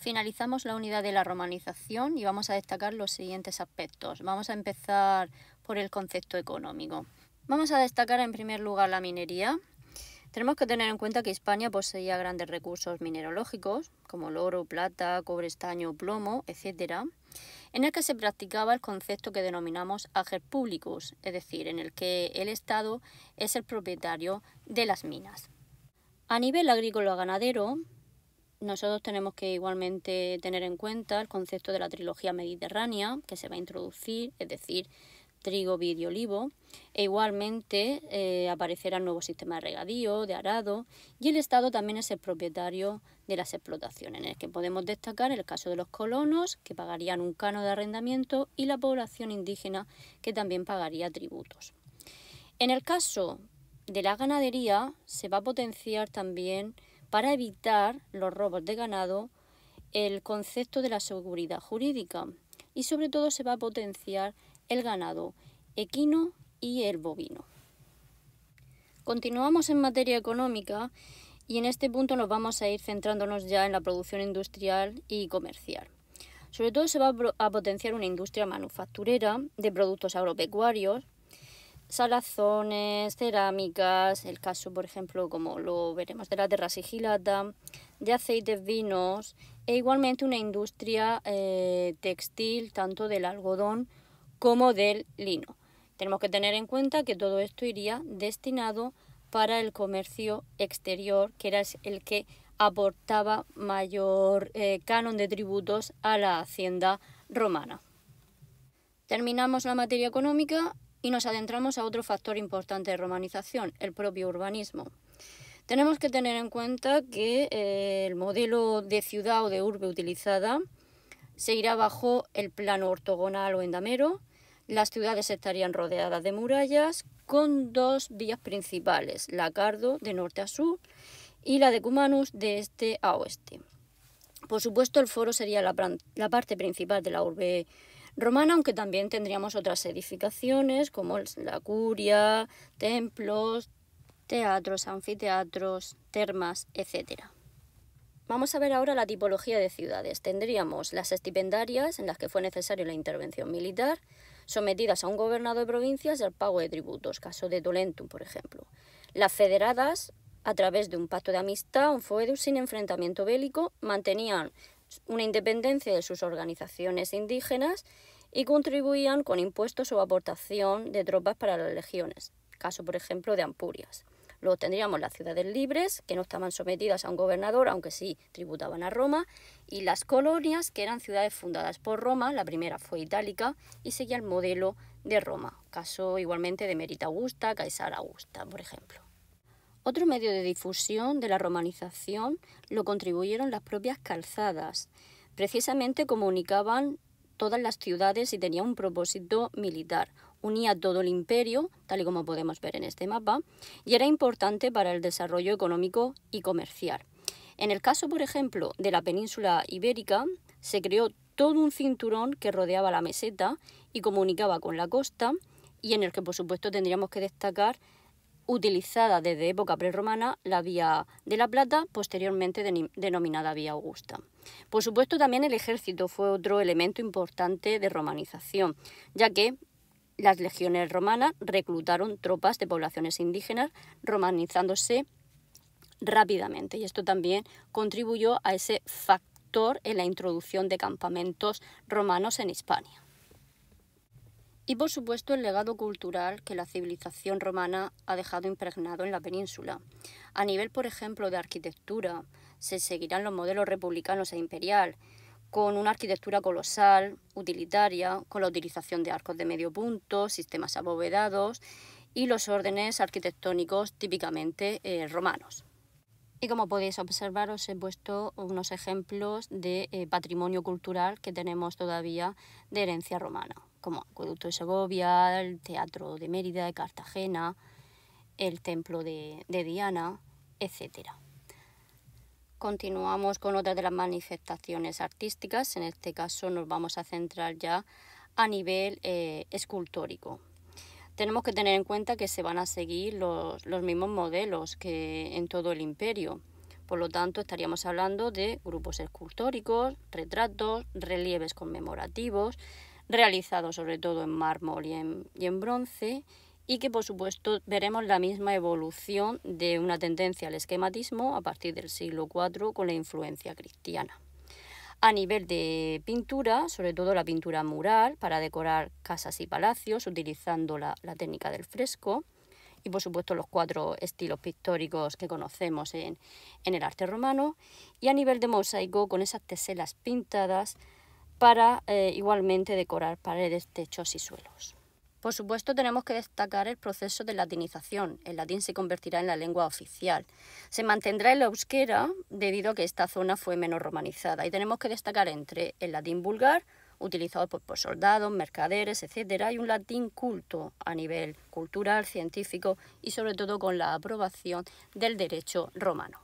Finalizamos la unidad de la romanización y vamos a destacar los siguientes aspectos. Vamos a empezar por el concepto económico. Vamos a destacar en primer lugar la minería. Tenemos que tener en cuenta que España poseía grandes recursos mineralógicos, como el oro, plata, cobre, estaño, plomo, etc., en el que se practicaba el concepto que denominamos ager publicus, es decir, en el que el Estado es el propietario de las minas. A nivel agrícola-ganadero, nosotros tenemos que igualmente tener en cuenta el concepto de la trilogía mediterránea que se va a introducir, es decir, trigo, vid y olivo, e igualmente eh, aparecerá el nuevo sistema de regadío, de arado, y el Estado también es el propietario de las explotaciones, en el que podemos destacar el caso de los colonos, que pagarían un cano de arrendamiento, y la población indígena, que también pagaría tributos. En el caso de la ganadería, se va a potenciar también para evitar los robos de ganado, el concepto de la seguridad jurídica y sobre todo se va a potenciar el ganado equino y el bovino. Continuamos en materia económica y en este punto nos vamos a ir centrándonos ya en la producción industrial y comercial. Sobre todo se va a potenciar una industria manufacturera de productos agropecuarios, salazones, cerámicas, el caso por ejemplo como lo veremos de la terra sigilata, de aceites, vinos e igualmente una industria eh, textil tanto del algodón como del lino. Tenemos que tener en cuenta que todo esto iría destinado para el comercio exterior, que era el que aportaba mayor eh, canon de tributos a la hacienda romana. Terminamos la materia económica y nos adentramos a otro factor importante de romanización, el propio urbanismo. Tenemos que tener en cuenta que eh, el modelo de ciudad o de urbe utilizada seguirá bajo el plano ortogonal o endamero. Las ciudades estarían rodeadas de murallas con dos vías principales, la Cardo de norte a sur y la de Cumanus de este a oeste. Por supuesto, el foro sería la, la parte principal de la urbe romana, aunque también tendríamos otras edificaciones como la curia, templos, teatros, anfiteatros, termas, etc. Vamos a ver ahora la tipología de ciudades. Tendríamos las estipendarias, en las que fue necesaria la intervención militar, sometidas a un gobernador de provincias y al pago de tributos, caso de Tolentum, por ejemplo. Las federadas, a través de un pacto de amistad, un foedus sin enfrentamiento bélico, mantenían una independencia de sus organizaciones indígenas y contribuían con impuestos o aportación de tropas para las legiones, caso por ejemplo de Ampurias. Luego tendríamos las ciudades libres, que no estaban sometidas a un gobernador, aunque sí tributaban a Roma, y las colonias, que eran ciudades fundadas por Roma, la primera fue itálica, y seguía el modelo de Roma, caso igualmente de Merita Augusta, Caesar Augusta, por ejemplo. Otro medio de difusión de la romanización lo contribuyeron las propias calzadas, precisamente comunicaban todas las ciudades y tenía un propósito militar. Unía todo el imperio, tal y como podemos ver en este mapa, y era importante para el desarrollo económico y comercial. En el caso, por ejemplo, de la península ibérica, se creó todo un cinturón que rodeaba la meseta y comunicaba con la costa, y en el que, por supuesto, tendríamos que destacar utilizada desde época prerromana, la vía de la Plata, posteriormente denominada vía Augusta. Por supuesto, también el ejército fue otro elemento importante de romanización, ya que las legiones romanas reclutaron tropas de poblaciones indígenas, romanizándose rápidamente. Y esto también contribuyó a ese factor en la introducción de campamentos romanos en Hispania y por supuesto el legado cultural que la civilización romana ha dejado impregnado en la península. A nivel, por ejemplo, de arquitectura, se seguirán los modelos republicanos e imperial, con una arquitectura colosal, utilitaria, con la utilización de arcos de medio punto, sistemas abovedados y los órdenes arquitectónicos típicamente eh, romanos. Y como podéis observar, os he puesto unos ejemplos de eh, patrimonio cultural que tenemos todavía de herencia romana como Acueducto de Segovia, el Teatro de Mérida, de Cartagena, el Templo de, Diana, etc. Continuamos con otras de las manifestaciones artísticas, en este caso nos vamos a centrar ya a nivel eh, escultórico. Tenemos que tener en cuenta que se van a seguir los, los mismos modelos que en todo el imperio. Por lo tanto, estaríamos hablando de grupos escultóricos, retratos, relieves conmemorativos, realizado sobre todo en mármol y en, bronce y que por supuesto veremos la misma evolución de una tendencia al esquematismo a partir del siglo IV con la influencia cristiana. A nivel de pintura, sobre todo la pintura mural para decorar casas y palacios utilizando la, técnica del fresco y por supuesto los cuatro estilos pictóricos que conocemos en, en el arte romano y a nivel de mosaico con esas teselas pintadas para eh, igualmente decorar paredes, techos y suelos. Por supuesto, tenemos que destacar el proceso de latinización. El latín se convertirá en la lengua oficial. Se mantendrá el euskera debido a que esta zona fue menos romanizada. Y tenemos que destacar entre el latín vulgar, utilizado por, por soldados, mercaderes, etc., y un latín culto a nivel cultural, científico y sobre todo con la aprobación del derecho romano.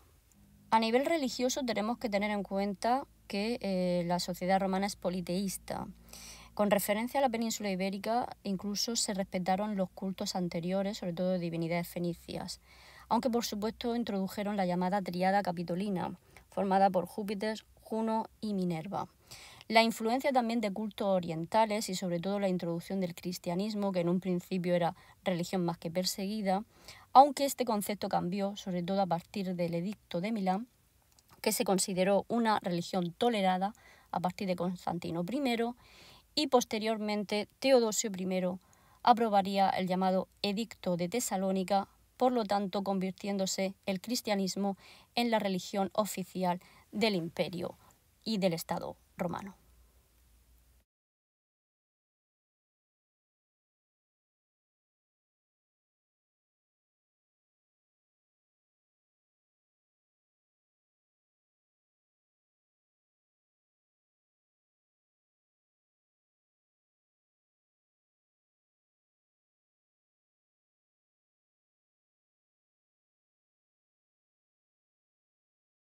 A nivel religioso tenemos que tener en cuenta que eh, la sociedad romana es politeísta. Con referencia a la península ibérica, incluso se respetaron los cultos anteriores, sobre todo de divinidades fenicias, aunque por supuesto introdujeron la llamada triada capitolina, formada por Júpiter, Juno y Minerva. La influencia también de cultos orientales y sobre todo la introducción del cristianismo, que en un principio era religión más que perseguida, aunque este concepto cambió, sobre todo a partir del Edicto de Milán, que se consideró una religión tolerada a partir de Constantino I y posteriormente Teodosio I aprobaría el llamado Edicto de Tesalónica, por lo tanto convirtiéndose el cristianismo en la religión oficial del imperio y del Estado romano.